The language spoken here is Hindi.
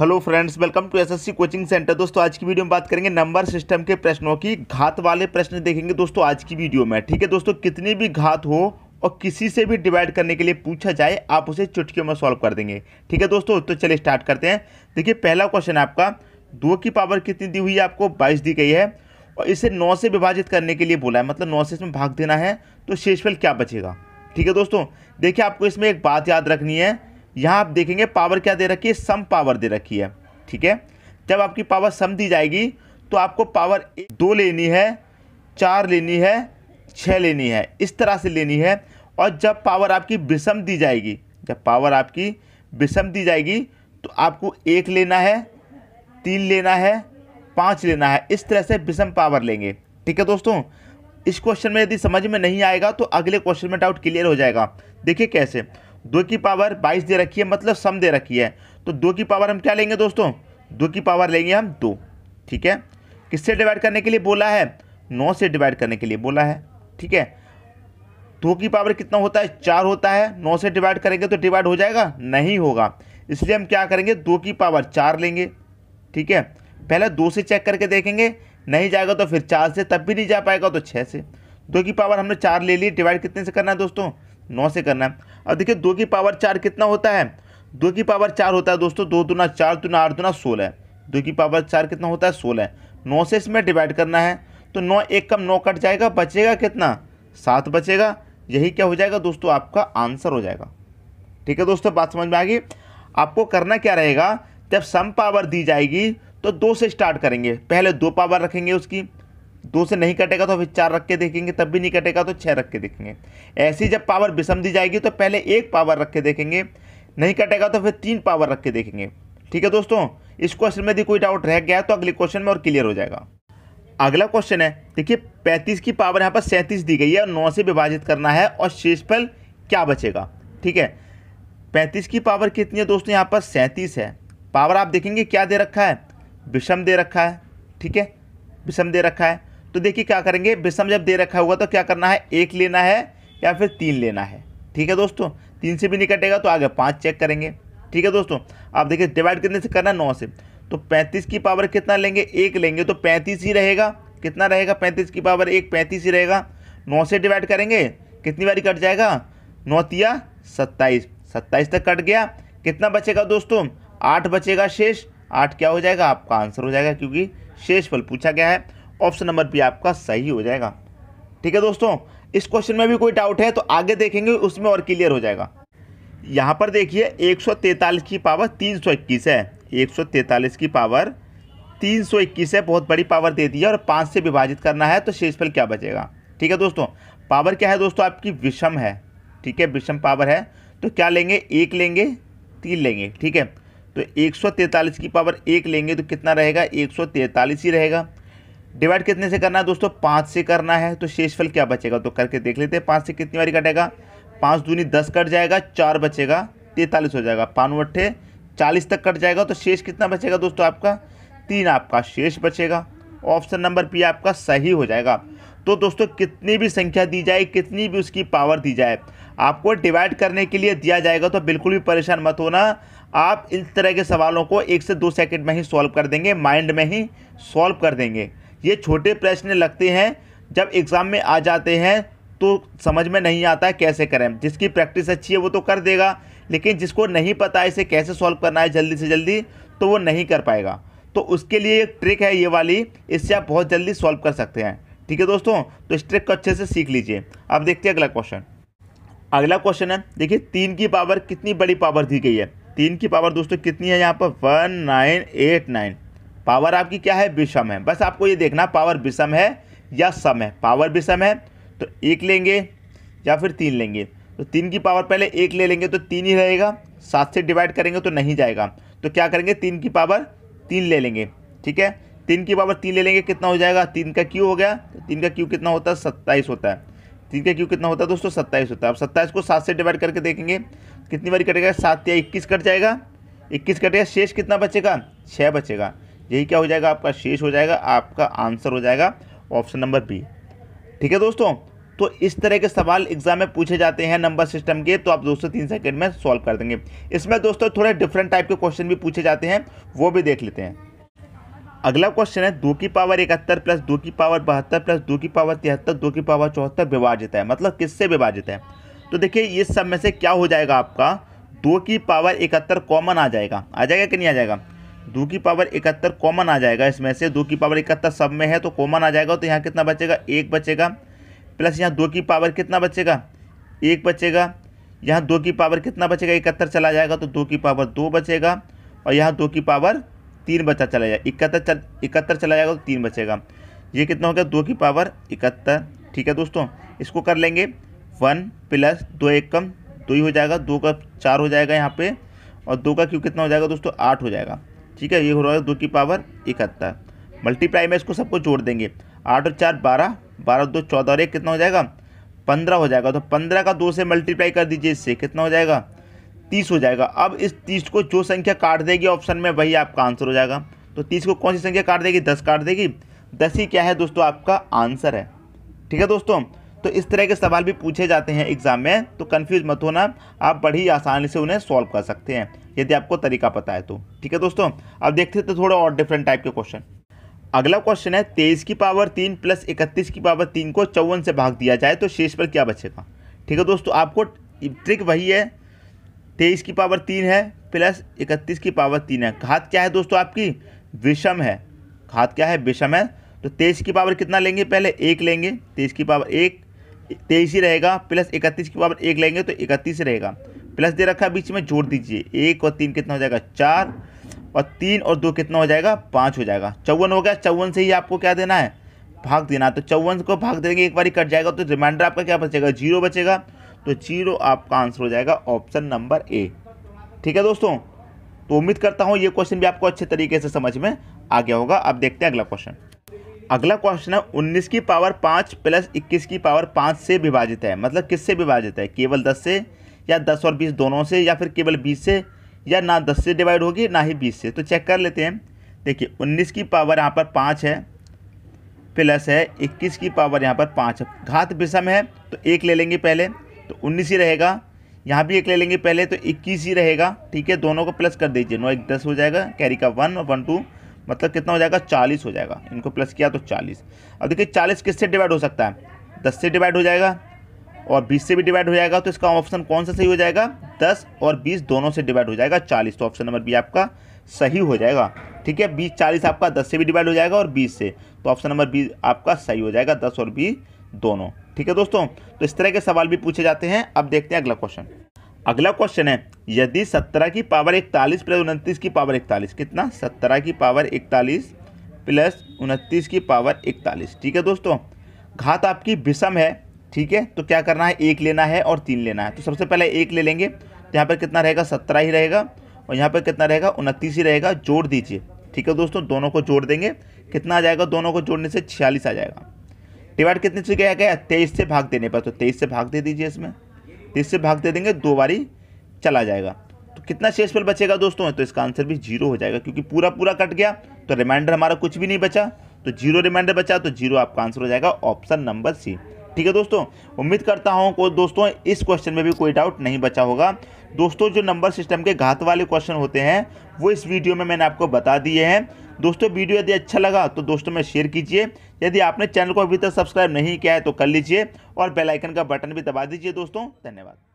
hello friends welcome to SSC coaching centre दोस्तों आज की वीडियो में बात करेंगे नंबर सिस्टम के प्रश्नों की घात वाले प्रश्न देखेंगे दोस्तों आज की वीडियो में ठीक है दोस्तों कितनी भी घात हो और किसी से भी डिवाइड करने के लिए पूछा जाए आप उसे चुटकियों में सॉल्व कर देंगे ठीक है दोस्तों तो चलिए स्टार्ट करते हैं देखिए पहला क्वेश्चन आपका दो की पावर कितनी दी हुई है आपको बाईस दी गई है और इसे नौ से विभाजित करने के लिए बोला है मतलब नौ से इसमें भाग देना है तो शेषफल क्या बचेगा ठीक है दोस्तों देखिए आपको इसमें एक बात याद रखनी है यहाँ आप देखेंगे पावर क्या दे रखी है सम पावर दे रखी है ठीक है जब आपकी पावर सम दी जाएगी तो आपको पावर दो लेनी है चार लेनी है छः लेनी है इस तरह से लेनी है और जब पावर आपकी विषम दी जाएगी जब पावर आपकी विषम दी जाएगी तो आपको एक लेना है तीन लेना है पाँच लेना है इस तरह से विषम पावर लेंगे ठीक है दोस्तों इस क्वेश्चन में यदि समझ में नहीं आएगा तो अगले क्वेश्चन में डाउट क्लियर हो जाएगा देखिए कैसे दो की पावर बाईस दे रखी है मतलब सम दे रखी है तो दो की पावर हम क्या लेंगे दोस्तों दो की पावर लेंगे हम दो ठीक है किससे डिवाइड करने के लिए बोला है नौ से डिवाइड करने के लिए बोला है ठीक है दो की पावर कितना होता है चार होता है नौ से डिवाइड करेंगे तो डिवाइड हो जाएगा नहीं होगा इसलिए हम क्या करेंगे दो की पावर चार लेंगे ठीक है पहले दो से चेक करके देखेंगे नहीं जाएगा तो फिर चार से तब भी नहीं जा पाएगा तो छः से दो की पावर हमने चार ले ली डिवाइड कितने से करना है दोस्तों नौ से करना है अब देखिए दो की पावर चार कितना होता है दो की पावर चार होता है दोस्तों दो दुना चार दुना आठ दुना सोलह दो की पावर चार कितना होता है सोलह नौ से इसमें डिवाइड करना है तो नौ एक कम नौ कट जाएगा बचेगा कितना सात बचेगा यही क्या हो जाएगा दोस्तों आपका आंसर हो जाएगा ठीक है दोस्तों बात समझ में आ गई आपको करना क्या रहेगा जब सम पावर दी जाएगी तो दो से स्टार्ट करेंगे पहले दो पावर रखेंगे उसकी दो से नहीं कटेगा तो फिर चार रख के देखेंगे तब भी नहीं कटेगा तो छः रख के देखेंगे ऐसी जब पावर विषम दी जाएगी तो पहले एक पावर रख के देखेंगे नहीं कटेगा तो फिर तीन पावर रख के देखेंगे ठीक है दोस्तों इस क्वेश्चन में यदि कोई डाउट रह गया तो अगले क्वेश्चन में और क्लियर हो जाएगा अगला क्वेश्चन है देखिए पैंतीस की पावर यहाँ पर सैंतीस दी गई है और नौ से विभाजित करना है और शेषफल क्या बचेगा ठीक है पैंतीस की पावर कितनी है दोस्तों यहाँ पर सैंतीस है पावर आप देखेंगे क्या दे रखा है विषम दे रखा है ठीक है विषम दे रखा है तो देखिए क्या करेंगे विषम जब दे रखा होगा तो क्या करना है एक लेना है या फिर तीन लेना है ठीक है दोस्तों तीन से भी नहीं कटेगा तो आगे पाँच चेक करेंगे ठीक है दोस्तों आप देखिए डिवाइड कितने से करना है नौ से तो पैंतीस की पावर कितना लेंगे एक लेंगे तो पैंतीस ही रहेगा कितना रहेगा पैंतीस की पावर एक पैंतीस ही रहेगा नौ से डिवाइड करेंगे कितनी बारी कट जाएगा तिया सत्ताईस सत्ताईस तक कट गया कितना बचेगा दोस्तों आठ बचेगा शेष आठ क्या हो जाएगा आपका आंसर हो जाएगा क्योंकि शेष फल पूछा गया है ऑप्शन नंबर बी आपका सही हो जाएगा ठीक है दोस्तों इस क्वेश्चन में भी कोई डाउट है तो आगे देखेंगे उसमें और क्लियर हो जाएगा यहाँ पर देखिए एक की पावर तीन है एक की पावर 321 है बहुत बड़ी पावर दे दी है और पाँच से विभाजित करना है तो शेषफल क्या बचेगा ठीक है दोस्तों पावर क्या है दोस्तों आपकी विषम है ठीक है विषम पावर है तो क्या लेंगे एक लेंगे तीन लेंगे ठीक है तो 143 की पावर एक लेंगे तो कितना रहेगा 143 ही रहेगा डिवाइड कितने से करना है दोस्तों पाँच से करना है तो शेषफल क्या बचेगा तो करके देख लेते हैं पाँच से कितनी बारी कटेगा पाँच दूनी दस कट जाएगा चार बचेगा तैंतालीस हो जाएगा पानवे अट्ठे चालीस तक कट जाएगा तो शेष कितना बचेगा दोस्तों आपका तीन आपका शेष बचेगा ऑप्शन नंबर पी आपका सही हो जाएगा तो दोस्तों कितनी भी संख्या दी जाए कितनी भी उसकी पावर दी जाए आपको डिवाइड करने के लिए दिया जाएगा तो बिल्कुल भी परेशान मत होना आप इस तरह के सवालों को एक से दो सेकंड में ही सॉल्व कर देंगे माइंड में ही सॉल्व कर देंगे ये छोटे प्रश्न लगते हैं जब एग्ज़ाम में आ जाते हैं तो समझ में नहीं आता है कैसे करें जिसकी प्रैक्टिस अच्छी है वो तो कर देगा लेकिन जिसको नहीं पता है इसे कैसे सॉल्व करना है जल्दी से जल्दी तो वो नहीं कर पाएगा तो उसके लिए एक ट्रिक है ये वाली इससे आप बहुत जल्दी सॉल्व कर सकते हैं ठीक है दोस्तों तो इस ट्रिक को अच्छे से सीख लीजिए अब देखते हैं अगला क्वेश्चन अगला क्वेश्चन है देखिए तीन की पावर कितनी बड़ी पावर दी गई है तीन की पावर दोस्तों कितनी है यहाँ पर one nine eight nine power आपकी क्या है विषम है बस आपको ये देखना पावर विषम है या सम है पावर विषम है तो एक लेंगे या फिर तीन लेंगे तो तीन की पावर पहले एक ले लेंगे तो तीन ही रहेगा सात से डिवाइड करेंगे तो नहीं जाएगा तो क्या करेंगे तीन की पावर तीन ले लेंगे ठीक है तीन की पावर तीन ले लेंगे कितना हो जाएगा तीन का क्यू हो गया तो तीन का क्यू कितना होता है सत्ताईस होता है तीन का क्यू कितना होता है दोस्तों सत्ताईस होता है अब सत्ताईस को सात से डिवाइड करके देखेंगे कितनी बारी कटेगा सात या इक्कीस कट जाएगा इक्कीस कटेगा शेष कितना बचेगा छः बचेगा यही क्या हो जाएगा आपका शेष हो जाएगा आपका आंसर हो जाएगा ऑप्शन नंबर बी ठीक है दोस्तों तो इस तरह के सवाल एग्जाम में पूछे जाते हैं नंबर सिस्टम के तो आप दोस्तों तीन सेकंड में सॉल्व कर देंगे इसमें दोस्तों थोड़े डिफरेंट टाइप के क्वेश्चन भी पूछे जाते हैं वो भी देख लेते हैं अगला क्वेश्चन है दो की पावर इकहत्तर प्लस दो की पावर बहत्तर प्लस दो की पावर तिहत्तर दो की पावर चौहत्तर विभाजित है मतलब किससे विभाजित है तो देखिए ये सब में से क्या हो जाएगा आपका दो की पावर इकहत्तर कॉमन आ जाएगा आ जाएगा कि नहीं आ जाएगा दो की पावर इकहत्तर कॉमन आ जाएगा इसमें से दो की पावर इकहत्तर सब में है तो कॉमन आ जाएगा तो यहाँ कितना बचेगा एक बचेगा प्लस यहाँ दो की पावर कितना बचेगा एक बचेगा यहाँ दो की पावर कितना बचेगा इकहत्तर चला जाएगा तो दो की पावर दो बचेगा और यहाँ दो की पावर तीन बचा चला जाएगा इकहत्तर चल इकहत्तर चला जाएगा तो तीन बचेगा ये कितना हो गया दो की पावर इकहत्तर ठीक है दोस्तों इसको कर लेंगे वन प्लस दो एक कम दो ही हो जाएगा दो का चार हो जाएगा यहाँ पे और दो का क्यों कितना हो जाएगा दोस्तों आठ हो जाएगा ठीक है ये हो रहा है दो की पावर इकहत्तर मल्टीप्लाई में इसको सबको जोड़ देंगे आठ और चार बारह बारह दो चौदह और एक कितना हो जाएगा पंद्रह हो जाएगा तो पंद्रह का दो से मल्टीप्लाई कर दीजिए इससे कितना हो जाएगा तीस हो जाएगा अब इस तीस को जो संख्या काट देगी ऑप्शन में वही आपका आंसर हो जाएगा तो तीस को कौन सी संख्या काट देगी दस काट देगी दस ही क्या है दोस्तों आपका आंसर है ठीक है दोस्तों तो इस तरह के सवाल भी पूछे जाते हैं एग्ज़ाम में तो कन्फ्यूज मत होना आप बड़ी आसानी से उन्हें सॉल्व कर सकते हैं यदि आपको तरीका पता है तो ठीक है दोस्तों अब देखते थे तो थोड़ा और डिफरेंट टाइप के क्वेश्चन अगला क्वेश्चन है तेईस की पावर तीन प्लस इकतीस की पावर तीन को चौवन से भाग दिया जाए तो शेष पर क्या बचेगा ठीक है दोस्तों आपको ट्रिक वही है तेईस की पावर तीन है प्लस इकतीस की पावर तीन है घात क्या है दोस्तों आपकी विषम है घात क्या है विषम है तो तेईस की पावर कितना लेंगे पहले एक लेंगे तेईस की पावर एक तेईस ही रहेगा प्लस इकतीस की पावर एक लेंगे तो इकतीस रहेगा प्लस दे रखा है बीच में जोड़ दीजिए एक और तीन कितना हो जाएगा चार और तीन और दो कितना हो जाएगा पाँच हो जाएगा चौवन हो गया चौवन से ही आपको क्या देना है भाग देना तो चौवन को भाग देंगे एक बार कट जाएगा तो रिमाइंडर आपका क्या बचेगा जीरो बचेगा तो जीरो आपका आंसर हो जाएगा ऑप्शन नंबर ए ठीक है दोस्तों तो उम्मीद करता हूँ ये क्वेश्चन भी आपको अच्छे तरीके से समझ में आ गया होगा अब देखते हैं अगला क्वेश्चन अगला क्वेश्चन है उन्नीस की पावर 5 प्लस इक्कीस की पावर 5 से विभाजित है मतलब किससे विभाजित है केवल दस से या दस और बीस दोनों से या फिर केवल बीस से या ना दस से डिवाइड होगी ना ही बीस से तो चेक कर लेते हैं देखिए उन्नीस की पावर यहाँ पर पाँच है प्लस है इक्कीस की पावर यहाँ पर पाँच है घात विषम है तो एक ले लेंगे पहले तो उन्नीस ही रहेगा यहाँ भी एक ले लेंगे पहले तो इक्कीस ही रहेगा ठीक है दोनों को प्लस कर दीजिए नौ एक दस हो जाएगा कैरी का वन और वन टू मतलब कितना हो जाएगा चालीस हो जाएगा इनको प्लस किया तो चालीस अब देखिए चालीस किससे डिवाइड हो सकता है दस से डिवाइड हो जाएगा और 20 से भी डिवाइड हो जाएगा तो इसका ऑप्शन कौन सा सही हो जाएगा 10 और 20 दोनों से डिवाइड हो जाएगा 40 तो ऑप्शन नंबर बी आपका सही हो जाएगा ठीक है बीस चालीस आपका 10 से भी डिवाइड हो जाएगा और 20 से तो ऑप्शन नंबर बी आपका सही हो जाएगा दस और बीस दोनों ठीक है दोस्तों तो इस तरह के सवाल भी पूछे जाते हैं अब देखते हैं अगला क्वेश्चन अगला क्वेश्चन है यदि सत्रह की पावर इकतालीस प्लस उनतीस की पावर इकतालीस कितना सत्रह की पावर इकतालीस प्लस उनतीस की पावर इकतालीस ठीक है दोस्तों घात आपकी विषम है ठीक है तो क्या करना है एक लेना है और तीन लेना है तो सबसे पहले एक ले लेंगे तो यहाँ पर कितना रहेगा सत्रह ही रहेगा और यहाँ पर कितना रहेगा उनतीस ही रहेगा जोड़ दीजिए ठीक है दोस्तों दोनों को जोड़ देंगे कितना आ जाएगा दोनों को जोड़ने से छियालीस आ जाएगा डिवाइड कितने से गया गया तेईस से भाग देने पर तो तेईस से भाग दे दीजिए इसमें तेईस से भाग दे देंगे दो बारी चला जाएगा तो कितना शेष पर बचेगा दोस्तों तो इसका आंसर भी जीरो हो जाएगा क्योंकि पूरा पूरा कट गया तो रिमाइंडर हमारा कुछ भी नहीं बचा तो जीरो रिमाइंडर बचा तो जीरो आपका आंसर हो जाएगा ऑप्शन नंबर सी ठीक है दोस्तों उम्मीद करता हूँ को दोस्तों इस क्वेश्चन में भी कोई डाउट नहीं बचा होगा दोस्तों जो नंबर सिस्टम के घात वाले क्वेश्चन होते हैं वो इस वीडियो में मैंने आपको बता दिए हैं दोस्तों वीडियो यदि अच्छा लगा तो दोस्तों में शेयर कीजिए यदि आपने चैनल को अभी तक सब्सक्राइब नहीं किया है तो कर लीजिए और बेलाइकन का बटन भी दबा दीजिए दोस्तों धन्यवाद